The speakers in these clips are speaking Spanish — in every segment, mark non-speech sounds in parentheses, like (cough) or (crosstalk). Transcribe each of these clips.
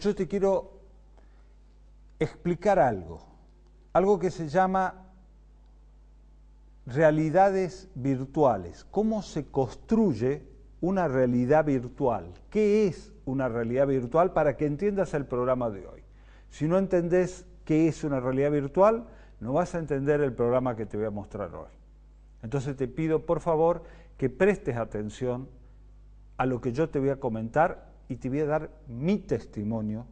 Yo te quiero explicar algo, algo que se llama realidades virtuales, cómo se construye una realidad virtual, qué es una realidad virtual para que entiendas el programa de hoy. Si no entendés qué es una realidad virtual, no vas a entender el programa que te voy a mostrar hoy. Entonces te pido por favor que prestes atención a lo que yo te voy a comentar y te voy a dar mi testimonio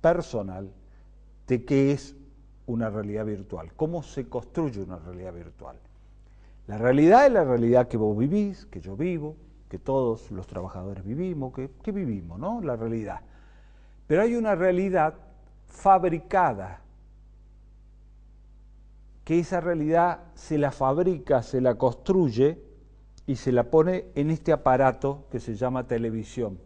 personal de qué es una realidad virtual, cómo se construye una realidad virtual. La realidad es la realidad que vos vivís, que yo vivo, que todos los trabajadores vivimos, que, vivimos, ¿no? La realidad. Pero hay una realidad fabricada, que esa realidad se la fabrica, se la construye y se la pone en este aparato que se llama televisión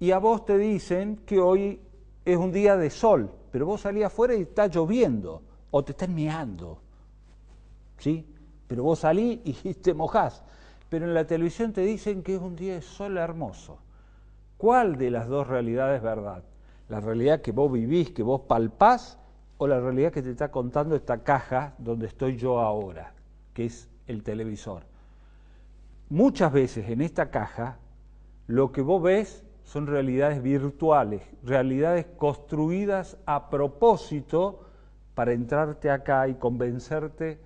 y a vos te dicen que hoy es un día de sol, pero vos salís afuera y está lloviendo o te estás mirando, ¿Sí? Pero vos salís y (laughs) te mojás. Pero en la televisión te dicen que es un día de sol hermoso. ¿Cuál de las dos realidades es verdad? ¿La realidad que vos vivís, que vos palpás, o la realidad que te está contando esta caja donde estoy yo ahora, que es el televisor? Muchas veces en esta caja lo que vos ves son realidades virtuales, realidades construidas a propósito para entrarte acá y convencerte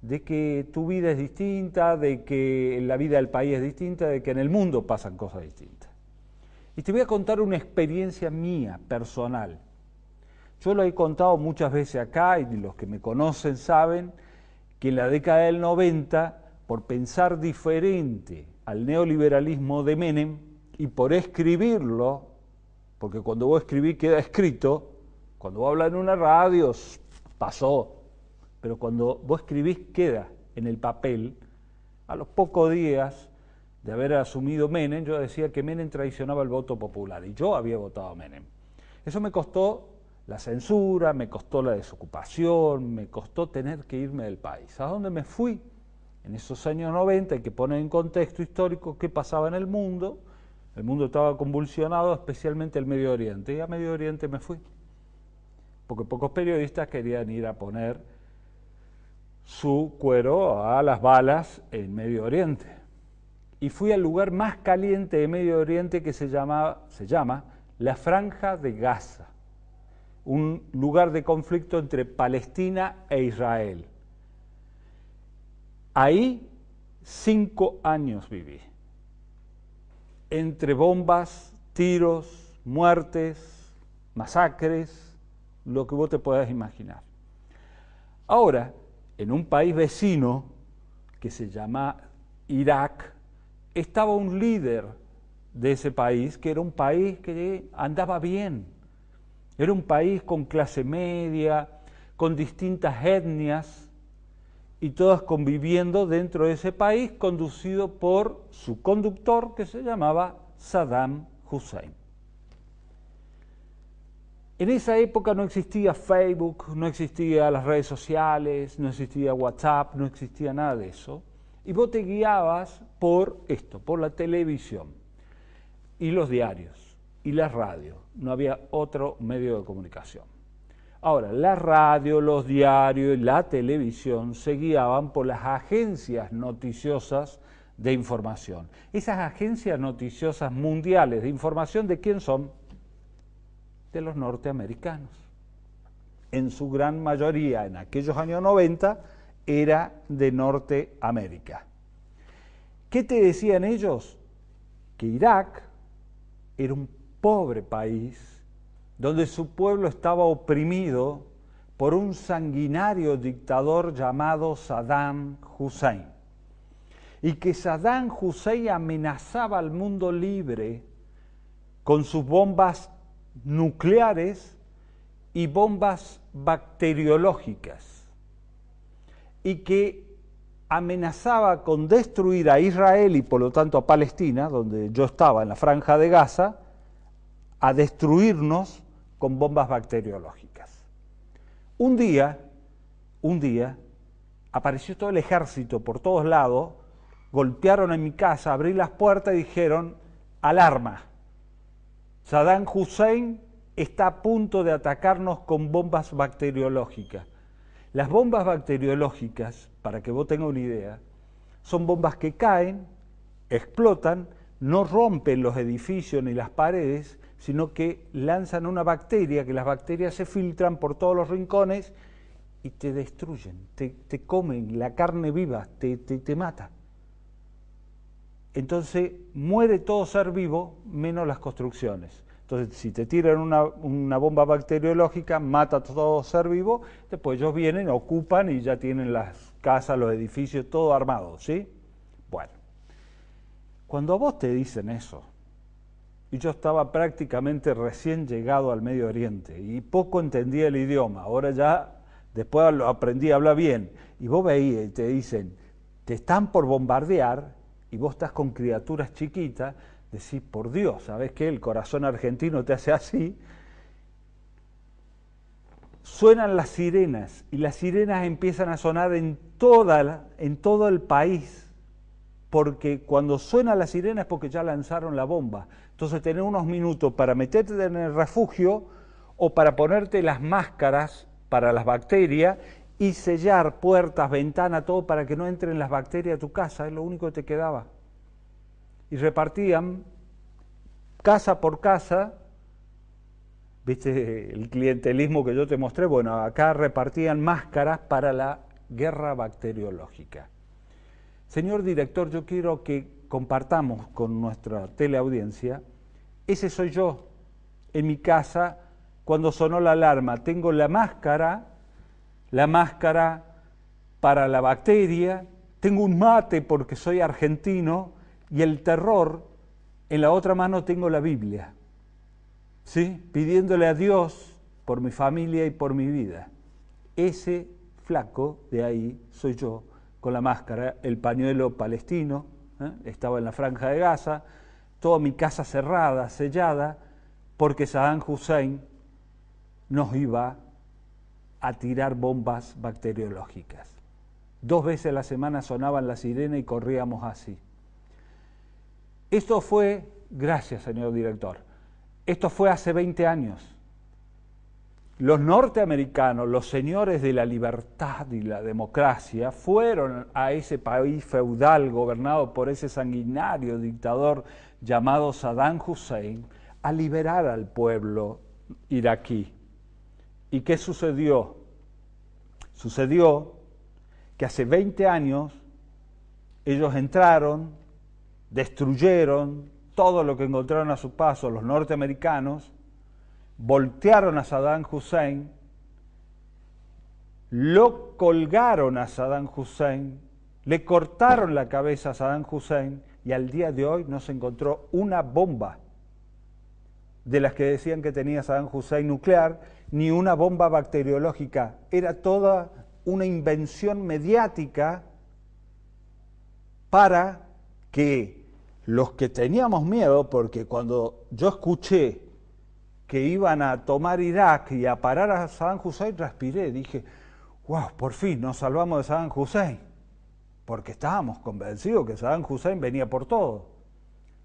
de que tu vida es distinta, de que la vida del país es distinta, de que en el mundo pasan cosas distintas. Y te voy a contar una experiencia mía, personal. Yo lo he contado muchas veces acá y los que me conocen saben que en la década del 90, por pensar diferente al neoliberalismo de Menem, y por escribirlo, porque cuando vos escribís queda escrito, cuando vos hablas en una radio pasó, pero cuando vos escribís queda en el papel, a los pocos días de haber asumido Menem, yo decía que Menem traicionaba el voto popular y yo había votado Menem. Eso me costó la censura, me costó la desocupación, me costó tener que irme del país. ¿A dónde me fui? En esos años 90 hay que poner en contexto histórico qué pasaba en el mundo, el mundo estaba convulsionado, especialmente el Medio Oriente. Y a Medio Oriente me fui, porque pocos periodistas querían ir a poner su cuero a las balas en Medio Oriente. Y fui al lugar más caliente de Medio Oriente que se llama, se llama la Franja de Gaza, un lugar de conflicto entre Palestina e Israel. Ahí cinco años viví entre bombas, tiros, muertes, masacres, lo que vos te puedas imaginar. Ahora, en un país vecino que se llama Irak, estaba un líder de ese país, que era un país que andaba bien, era un país con clase media, con distintas etnias, y todas conviviendo dentro de ese país conducido por su conductor que se llamaba Saddam Hussein. En esa época no existía Facebook, no existía las redes sociales, no existía WhatsApp, no existía nada de eso. Y vos te guiabas por esto, por la televisión y los diarios y la radio. No había otro medio de comunicación. Ahora, la radio, los diarios y la televisión se guiaban por las agencias noticiosas de información. Esas agencias noticiosas mundiales de información, ¿de quién son? De los norteamericanos. En su gran mayoría, en aquellos años 90, era de Norteamérica. ¿Qué te decían ellos? Que Irak era un pobre país donde su pueblo estaba oprimido por un sanguinario dictador llamado Saddam Hussein, y que Saddam Hussein amenazaba al mundo libre con sus bombas nucleares y bombas bacteriológicas, y que amenazaba con destruir a Israel y por lo tanto a Palestina, donde yo estaba en la franja de Gaza, a destruirnos con bombas bacteriológicas. Un día, un día, apareció todo el ejército por todos lados, golpearon en mi casa, abrí las puertas y dijeron, alarma, Saddam Hussein está a punto de atacarnos con bombas bacteriológicas. Las bombas bacteriológicas, para que vos tengas una idea, son bombas que caen, explotan, no rompen los edificios ni las paredes, sino que lanzan una bacteria, que las bacterias se filtran por todos los rincones y te destruyen, te, comen la carne viva, te, te, mata. Entonces muere todo ser vivo menos las construcciones. Entonces, si te tiran una, una, bomba bacteriológica, mata todo ser vivo, después ellos vienen, ocupan y ya tienen las casas, los edificios, todo armado, ¿sí? Bueno, cuando a vos te dicen eso, y yo estaba prácticamente recién llegado al Medio Oriente y poco entendía el idioma. Ahora ya después lo aprendí a hablar bien. Y vos veías y eh, te dicen, te están por bombardear y vos estás con criaturas chiquitas, decís, por Dios, ¿sabes qué? El corazón argentino te hace así. Suenan las sirenas y las sirenas empiezan a sonar en, toda, en todo el país porque cuando suena la sirena es porque ya lanzaron la bomba. Entonces tener unos minutos para meterte en el refugio o para ponerte las máscaras para las bacterias y sellar puertas, ventanas, todo para que no entren las bacterias a tu casa, es lo único que te quedaba. Y repartían casa por casa, viste el clientelismo que yo te mostré, bueno, acá repartían máscaras para la guerra bacteriológica. Señor director, yo quiero que compartamos con nuestra teleaudiencia, ese soy yo, en mi casa, cuando sonó la alarma, tengo la máscara, la máscara para la bacteria, tengo un mate porque soy argentino y el terror, en la otra mano tengo la Biblia, ¿sí? pidiéndole a Dios por mi familia y por mi vida. Ese flaco de ahí soy yo con la máscara, ¿eh? el pañuelo palestino, ¿eh? estaba en la franja de Gaza, toda mi casa cerrada, sellada, porque Saddam Hussein nos iba a tirar bombas bacteriológicas. Dos veces a la semana sonaban la sirena y corríamos así. Esto fue, gracias señor director, esto fue hace 20 años. Los norteamericanos, los señores de la libertad y la democracia, fueron a ese país feudal gobernado por ese sanguinario dictador llamado Saddam Hussein a liberar al pueblo iraquí. ¿Y qué sucedió? Sucedió que hace 20 años ellos entraron, destruyeron todo lo que encontraron a su paso los norteamericanos voltearon a Saddam Hussein, lo colgaron a Saddam Hussein, le cortaron la cabeza a Saddam Hussein y al día de hoy no se encontró una bomba de las que decían que tenía Saddam Hussein nuclear, ni una bomba bacteriológica. Era toda una invención mediática para que los que teníamos miedo, porque cuando yo escuché que iban a tomar Irak y a parar a Saddam Hussein, respiré, dije, wow, por fin nos salvamos de Saddam Hussein, porque estábamos convencidos que Saddam Hussein venía por todo.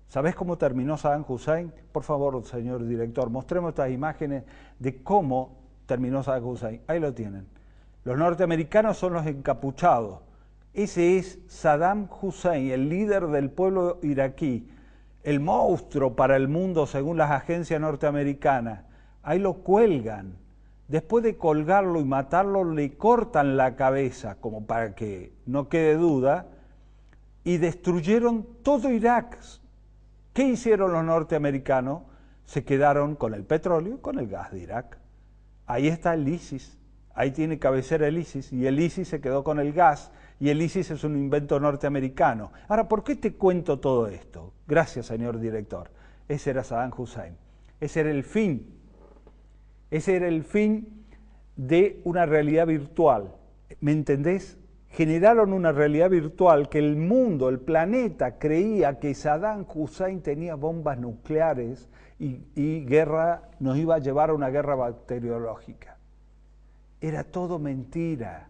¿Sabés cómo terminó Saddam Hussein? Por favor, señor director, mostremos estas imágenes de cómo terminó Saddam Hussein. Ahí lo tienen. Los norteamericanos son los encapuchados. Ese es Saddam Hussein, el líder del pueblo iraquí el monstruo para el mundo según las agencias norteamericanas. Ahí lo cuelgan. Después de colgarlo y matarlo, le cortan la cabeza, como para que no quede duda, y destruyeron todo Irak. ¿Qué hicieron los norteamericanos? Se quedaron con el petróleo y con el gas de Irak. Ahí está el ISIS, ahí tiene cabecera el ISIS, y el ISIS se quedó con el gas y el ISIS es un invento norteamericano. Ahora, ¿por qué te cuento todo esto? Gracias, señor director. Ese era Saddam Hussein. Ese era el fin. Ese era el fin de una realidad virtual. ¿Me entendés? Generaron una realidad virtual que el mundo, el planeta, creía que Saddam Hussein tenía bombas nucleares y, guerra, nos iba a llevar a una guerra bacteriológica. Era todo mentira,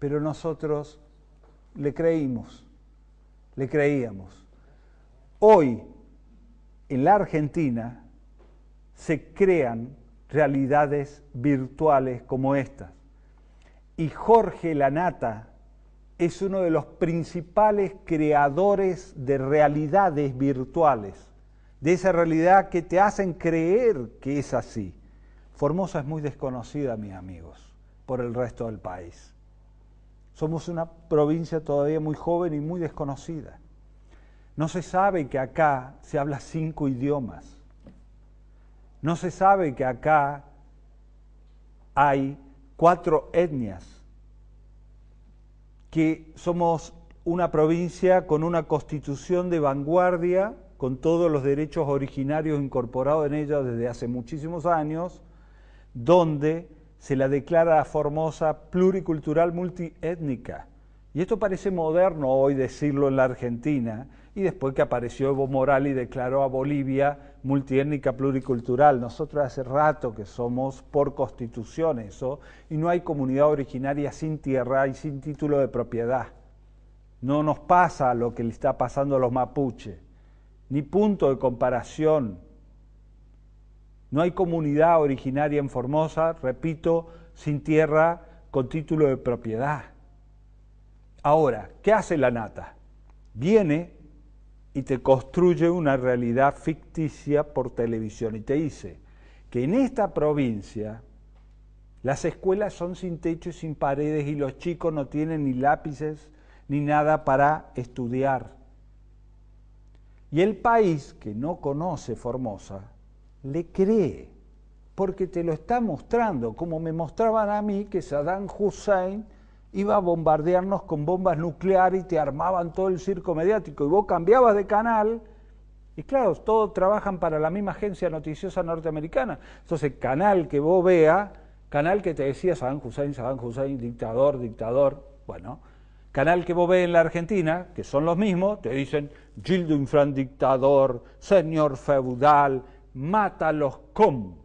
pero nosotros le creímos, le creíamos. Hoy, en la Argentina, se crean realidades virtuales como estas. Y Jorge Lanata es uno de los principales creadores de realidades virtuales, de esa realidad que te hacen creer que es así. Formosa es muy desconocida, mis amigos, por el resto del país. Somos una provincia todavía muy joven y muy desconocida. No se sabe que acá se habla cinco idiomas. No se sabe que acá hay cuatro etnias, que somos una provincia con una constitución de vanguardia, con todos los derechos originarios incorporados en ella desde hace muchísimos años, donde se la declara Formosa pluricultural multiétnica. Y esto parece moderno hoy decirlo en la Argentina, y después que apareció Evo Morales y declaró a Bolivia multiétnica pluricultural. Nosotros hace rato que somos por constitución eso, y no hay comunidad originaria sin tierra y sin título de propiedad. No nos pasa lo que le está pasando a los mapuches, ni punto de comparación no hay comunidad originaria en Formosa, repito, sin tierra con título de propiedad. Ahora, ¿qué hace la nata? Viene y te construye una realidad ficticia por televisión y te dice que en esta provincia las escuelas son sin techo y sin paredes y los chicos no tienen ni lápices ni nada para estudiar. Y el país que no conoce Formosa le cree, porque te lo está mostrando, como me mostraban a mí que Saddam Hussein iba a bombardearnos con bombas nucleares y te armaban todo el circo mediático y vos cambiabas de canal. Y claro, todos trabajan para la misma agencia noticiosa norteamericana. Entonces, canal que vos veas, canal que te decía Saddam Hussein, Saddam Hussein, dictador, dictador, bueno, canal que vos veas en la Argentina, que son los mismos, te dicen Gildo Infran dictador, señor feudal, Mata los Com,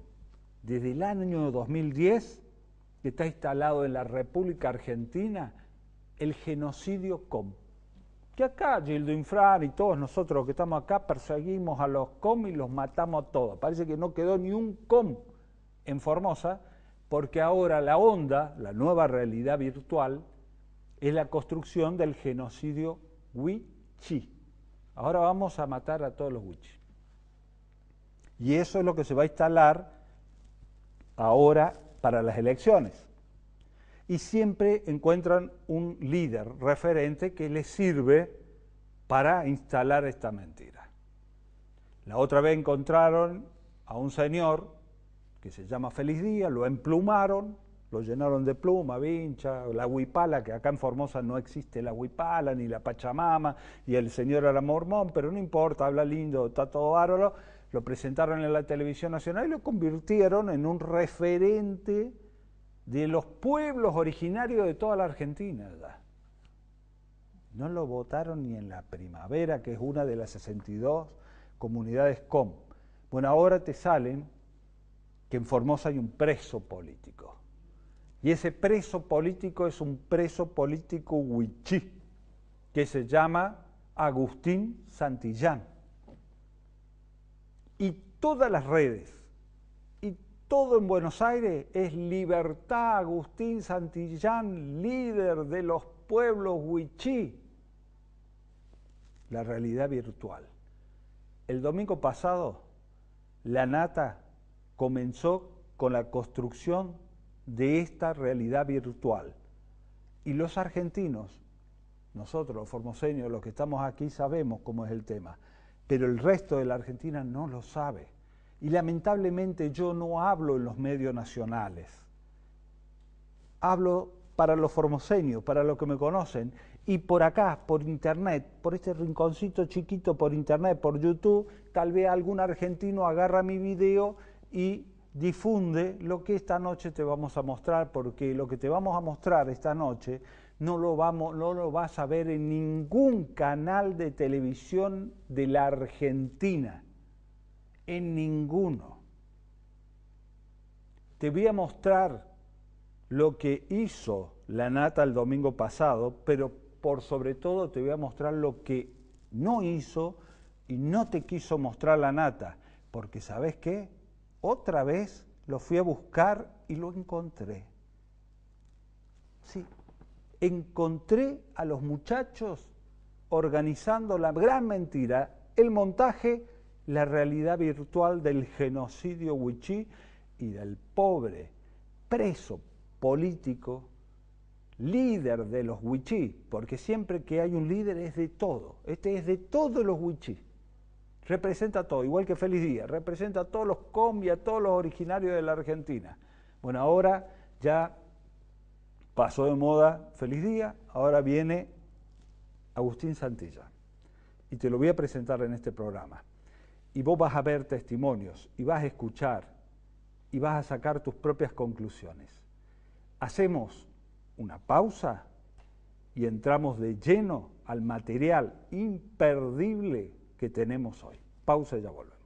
desde el año 2010 que está instalado en la República Argentina el genocidio Com. Que acá Gildo Infran y todos nosotros que estamos acá perseguimos a los Com y los matamos a todos. Parece que no quedó ni un Com en Formosa porque ahora la onda, la nueva realidad virtual, es la construcción del genocidio Wichi. Ahora vamos a matar a todos los Wichi. Y eso es lo que se va a instalar ahora para las elecciones. Y siempre encuentran un líder referente que les sirve para instalar esta mentira. La otra vez encontraron a un señor que se llama Feliz Día, lo emplumaron, lo llenaron de pluma, vincha, la huipala, que acá en Formosa no existe la huipala ni la pachamama, y el señor era mormón, pero no importa, habla lindo, está todo bárbaro lo presentaron en la televisión nacional y lo convirtieron en un referente de los pueblos originarios de toda la Argentina. No lo votaron ni en la primavera, que es una de las 62 comunidades COM. Bueno, ahora te salen que en Formosa hay un preso político. Y ese preso político es un preso político huichí, que se llama Agustín Santillán y todas las redes y todo en Buenos Aires es Libertad Agustín Santillán, líder de los pueblos huichí. La realidad virtual. El domingo pasado, la nata comenzó con la construcción de esta realidad virtual. Y los argentinos, nosotros los formoseños, los que estamos aquí, sabemos cómo es el tema pero el resto de la Argentina no lo sabe. Y lamentablemente yo no hablo en los medios nacionales. Hablo para los formoseños, para los que me conocen, y por acá, por internet, por este rinconcito chiquito, por internet, por YouTube, tal vez algún argentino agarra mi video y difunde lo que esta noche te vamos a mostrar, porque lo que te vamos a mostrar esta noche no lo, vas a ver en ningún canal de televisión de la Argentina, en ninguno. Te voy a mostrar lo que hizo la nata el domingo pasado, pero por sobre todo te voy a mostrar lo que no hizo y no te quiso mostrar la nata, porque sabes qué, otra vez lo fui a buscar y lo encontré. Sí, encontré a los muchachos organizando la gran mentira, el montaje, la realidad virtual del genocidio huichí y del pobre preso político, líder de los huichí, porque siempre que hay un líder es de todo, este es de todos los huichí. representa a todo, igual que Feliz Día, representa a todos los combi, a todos los originarios de la Argentina. Bueno, ahora ya Pasó de moda Feliz Día, ahora viene Agustín Santilla. Y te lo voy a presentar en este programa. Y vos vas a ver testimonios, y vas a escuchar, y vas a sacar tus propias conclusiones. Hacemos una pausa y entramos de lleno al material imperdible que tenemos hoy. Pausa y ya volvemos.